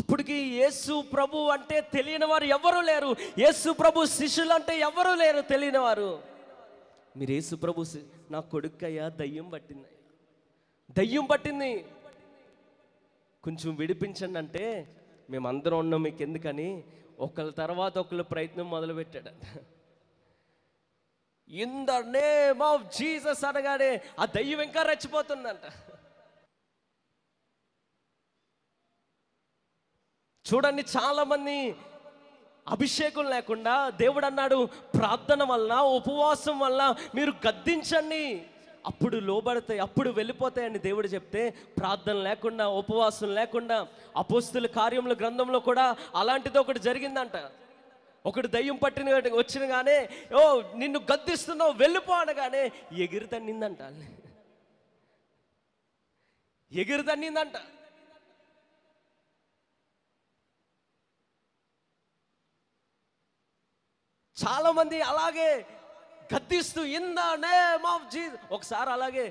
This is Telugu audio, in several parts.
అప్పటికి యేసు ప్రభు అంటే తెలియని వారు ఎవరు లేరు యేసు ప్రభు శిష్యులు అంటే ఎవరు లేరు తెలియని వారు మీరు యేసు ప్రభు నా కొడుకయ్యా దయ్యం పట్టింది దయ్యం పట్టింది కొంచెం విడిపించండి అంటే మేమందరం ఉన్నాం మీకు ఎందుకని ఒకళ్ళ తర్వాత ఒకళ్ళు ప్రయత్నం మొదలుపెట్టాడు in the name of Jesus అనగానే ఆ దయ్యం ఇంకా రెచ్చిపోతుందంట చూడండి చాలామంది అభిషేకం లేకుండా దేవుడు అన్నాడు ప్రార్థన వలన ఉపవాసం వల్ల మీరు గద్దించండి అప్పుడు లోబడతాయి అప్పుడు వెళ్ళిపోతాయని దేవుడు చెప్తే ప్రార్థన లేకుండా ఉపవాసం లేకుండా అపోస్తుల కార్యముల గ్రంథంలో కూడా అలాంటిది ఒకటి జరిగిందంట ఒకటి దయ్యం పట్టిన వచ్చిన కానీ ఓ నిన్ను గద్దిస్తున్నావు వెళ్ళిపో అనగానే ఎగిరి తన్నిందంట ఎగిరి తన్నిందంట చాలామంది అలాగే గద్దిస్తూ ఇందా నేమ్ ఆఫ్ జీ ఒకసారి అలాగే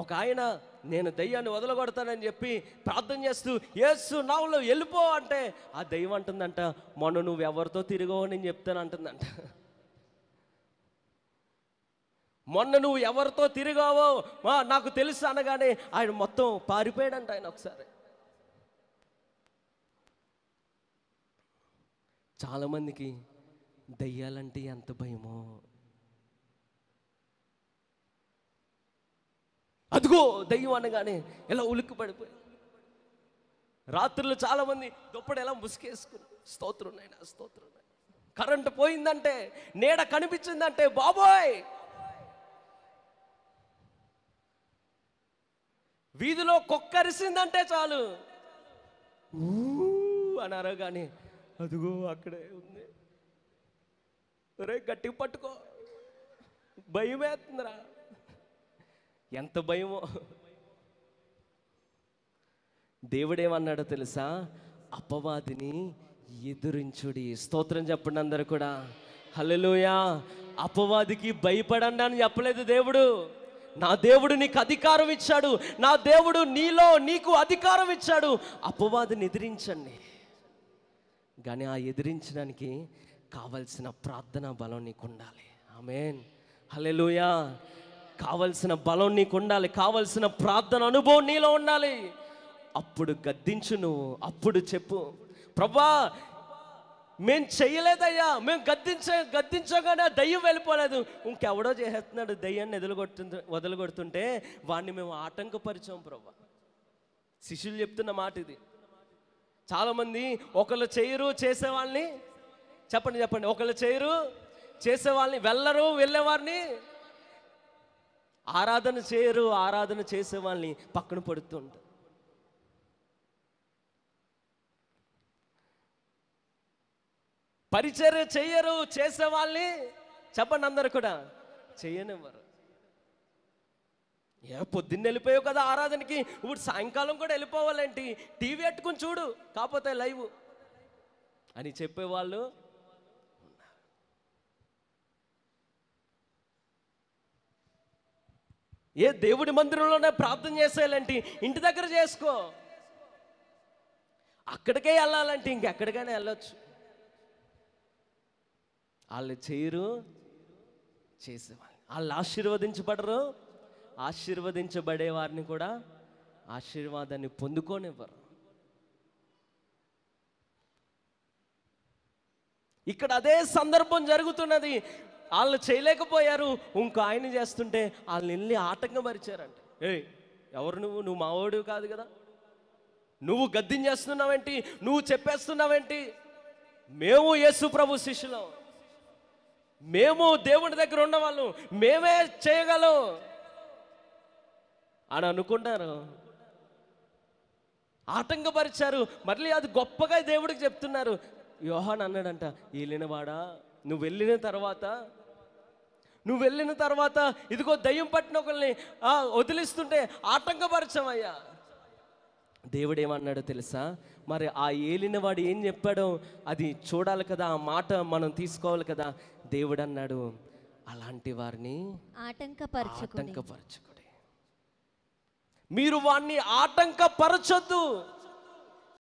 ఒక ఆయన నేను దయ్యాన్ని వదలగొడతానని చెప్పి ప్రార్థన చేస్తూ ఏసు నావులో వెళ్ళిపో అంటే ఆ దయ్యం అంటుందంట మొన్న నువ్వు ఎవరితో తిరగవు నేను చెప్తాను అంటుందంట మొన్న నువ్వు ఎవరితో తిరిగావో మా నాకు తెలుసు అనగానే ఆయన మొత్తం పారిపోయాడంట ఆయన ఒకసారి చాలామందికి దయ్యాలంటే ఎంత భయమో అదిగో దయ్యం అనగానే ఎలా ఉలిక్కి పడిపోయి రాత్రులు చాలామంది దుప్పటి ఎలా ముసుకేసుకుని స్తోత్రం నాయన స్తోత్రం కరెంటు పోయిందంటే నీడ కనిపించిందంటే బాబోయ్ వీధిలో కుక్కరిసిందంటే చాలు అన్నారు కానీ అదిగో అక్కడే ఉంది రే గట్టి పట్టుకో భయమేస్తుందిరా ఎంత భయమో దేవుడేమన్నాడో తెలుసా అపవాదిని ఎదురించుడి స్తోత్రం చెప్పండి అందరు కూడా హలోయా అపవాదికి భయపడండి అని చెప్పలేదు దేవుడు నా దేవుడు నీకు అధికారం ఇచ్చాడు నా దేవుడు నీలో నీకు అధికారం ఇచ్చాడు అపవాదిని ఎదిరించండి కానీ ఆ ఎదిరించడానికి కావలసిన ప్రార్థన బలం నీకు ఉండాలి ఆమెన్ హలెలుయా కావలసిన బలం నీకు ఉండాలి కావలసిన ప్రార్థన అనుభవం నీలో ఉండాలి అప్పుడు గద్దించు నువ్వు అప్పుడు చెప్పు ప్రభా మేము చేయలేదయ్యా మేము గద్దించ గద్దించగానే దయ్యం వెళ్ళిపోలేదు ఇంకెవడో చేసేస్తున్నాడు దయ్యాన్ని ఎదులుగొట్టు వదలగొడుతుంటే వాడిని మేము ఆటంకపరిచాం ప్రభా శిష్యులు చెప్తున్న మాట ఇది చాలామంది ఒకళ్ళు చేయరు చేసేవాళ్ళని చెప్పండి చెప్పండి ఒకళ్ళు చేయరు చేసేవాళ్ళని వెళ్ళరు వెళ్ళేవారిని ఆరాధన చేయరు ఆరాధన చేసేవాళ్ళని పక్కన పడుతూ ఉంటారు పరిచర్య చెయ్యరు చేసేవాళ్ళని చెప్పండి అందరు కూడా చేయనివ్వరు ఏ పొద్దున్న వెళ్ళిపోయావు కదా ఆరాధనకి ఇప్పుడు సాయంకాలం కూడా వెళ్ళిపోవాలంటే టీవీ పెట్టుకుని చూడు కాకపోతే లైవ్ అని చెప్పేవాళ్ళు ఏ దేవుడి మందిరంలోనే ప్రార్థన చేసేయాలంటే ఇంటి దగ్గర చేసుకో అక్కడికే వెళ్ళాలంటే ఇంకెక్కడికైనా వెళ్ళొచ్చు వాళ్ళు చేయరు చేసేవాళ్ళు వాళ్ళు ఆశీర్వదించబడరు ఆశీర్వదించబడే వారిని కూడా ఆశీర్వాదాన్ని పొందుకోనివ్వరు ఇక్కడ అదే సందర్భం జరుగుతున్నది వాళ్ళు చేయలేకపోయారు ఇంకో ఆయన చేస్తుంటే వాళ్ళని వెళ్ళి ఆటంకం ఏ ఎవరు నువ్వు నువ్వు మావోడు కాదు కదా నువ్వు గద్దెం చేస్తున్నావేంటి నువ్వు చెప్పేస్తున్నావేంటి మేము యేసు ప్రభు శిష్యులం మేము దేవుని దగ్గర ఉన్నవాళ్ళు మేమే చేయగలం అని అనుకుంటారు ఆటంకపరిచారు మళ్ళీ అది గొప్పగా దేవుడికి చెప్తున్నారు యోహాన్ అన్నాడంట వెళ్ళినవాడా నువ్వు వెళ్ళిన తర్వాత నువ్వు వెళ్ళిన తర్వాత ఇదిగో దయ్యం పట్టిన ఒకరిని వదిలిస్తుంటే ఆటంకపరచమయ్యా దేవుడు ఏమన్నాడో తెలుసా మరి ఆ ఏలినవాడు ఏం చెప్పాడో అది చూడాలి కదా ఆ మాట మనం తీసుకోవాలి కదా దేవుడు అన్నాడు అలాంటి వారిని ఆటంకపరచకుడి మీరు వాడిని ఆటంకపరచొద్దు